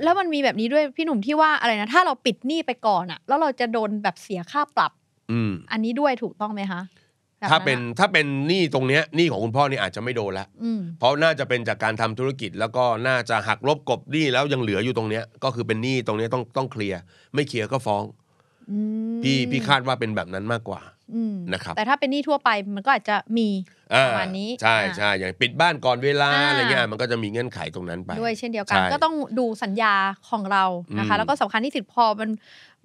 แล้วมันมีแบบนี้ด้วยพี่หนุ่มที่ว่าอะไรนะ ถ้าเราปิดหนี้ไปก่อนอ่ะแล้วเราจะโดนแบบเสียค่าปรับ อืมอันนี้ด้วยถูกต้องไหมคะถ้าเป็นถ้าเป็นหนี้ตรงเนี้ยหนี้ของคุณพ่อนี่อาจจะไม่โดนละเพราะน่าจะเป็นจากการทำธุรกิจ แล้วก็น่าจะหักลบกบหนี้แล้วยังเหลืออยู่ตรงเนี้ย ก็คือเป็นหนี้ตรงเนี้ยต้องต้องเคลียร์ไม่เคลียร์ก็ฟ้องพี่พี่คาดว่าเป็นแบบนั้นมากกว่านะครับแต่ถ้าเป็นหนี้ทั่วไปมันก็อาจจะมีประมาณนี้ ใช่ใช่อย่างปิดบ้านก่อนเวลาอะไรเงี้ยมันก็จะมีเงื่อนไขตรงนั้นไป ด้วยเช่นเดียวกันก็ต้องดูสัญญาของเรานะคะ แล้วก็สำคัญที่สุดพอมัน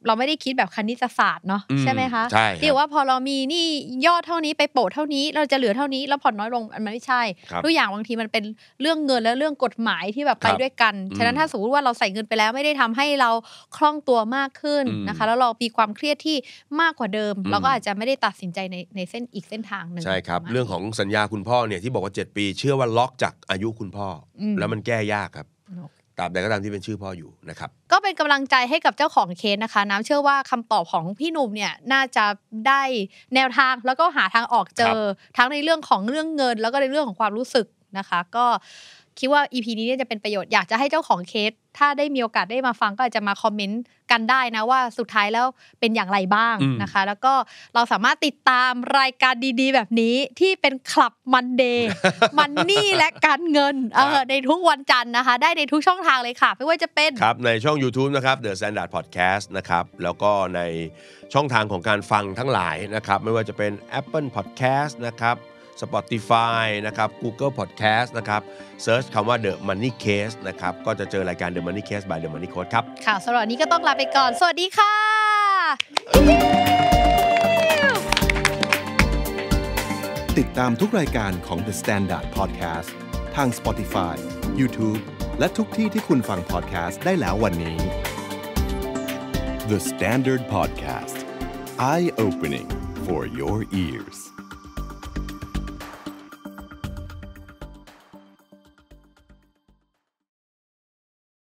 เราไม่ได้คิดแบบคณิตศาสตร์เนาะใช่ไหมคะใช่ที่ว่าพอเรามีนี่ยอดเท่านี้ไปโปะเท่านี้ เราจะเหลือเท่านี้แล้วผ่อนน้อยลงมันไม่ใช่ตัวอย่างบางทีมันเป็นเรื่องเงินและเรื่องกฎหมายที่แบบไปด้วยกัน ฉะนั้นถ้าสมมติว่าเราใส่เงินไปแล้วไม่ได้ทำให้เราคล่องตัวมากขึ้นนะคะ แล้วเรามีความเครียดที่มากกว่าเดิมเราก็อาจจะไม่ได้ตัดสินใจในในเส้นอีกเส้นทางหนึ่งใช่ครับ เรื่องของสัญญาคุณพ่อเนี่ยที่บอกว่า 7 ปี เชื่อว่าล็อกจากอายุคุณพ่อแล้วมันแก้ยากครับตามใดก็ตามที่เป็นชื่อพ่ออยู่นะครับก็เป็นกำลังใจให้กับเจ้าของเคสนะคะ น้ำเชื่อว่าคำตอบของพี่หนุ่มเนี่ยน่าจะได้แนวทาง แล้วก็หาทางออกเจอทั้งในเรื่องของเรื่องเงิน แล้วก็ในเรื่องของความรู้สึกนะคะก็คิดว่า EP นี้นี้จะเป็นประโยชน์อยากจะให้เจ้าของเคสถ้าได้มีโอกาสได้มาฟังก็อาจจะมาคอมเมนต์กันได้นะว่าสุดท้ายแล้วเป็นอย่างไรบ้างนะคะแล้วก็เราสามารถติดตามรายการดีๆ แบบนี้ที่เป็นคลับมันเดย์มันนี่และการเงินในทุกวันจันทร์นะคะ ได้ในทุกช่องทางเลยค่ะไม่ว่าจะเป็นครับในช่อง YouTube นะครับ The Standard Podcast นะครับแล้วก็ในช่องทางของการฟังทั้งหลายนะครับไม่ว่าจะเป็น Apple Podcast นะครับ Spotify นะครับ Google Podcast นะครับเซิร์ชคำว่า The Money Case นะครับก็จะเจอรายการ The Money Case by The Money c o d e ครับค่ะสำหรับนนี้ก็ต้องลาไปก่อน สวัสดีค่ะ ติดตามทุกรายการของ The Standard Podcast ทาง Spotify YouTube และทุกที่ที่คุณฟัง podcast ได้แล้ววันนี้ The Standard Podcast Eye Opening for your ears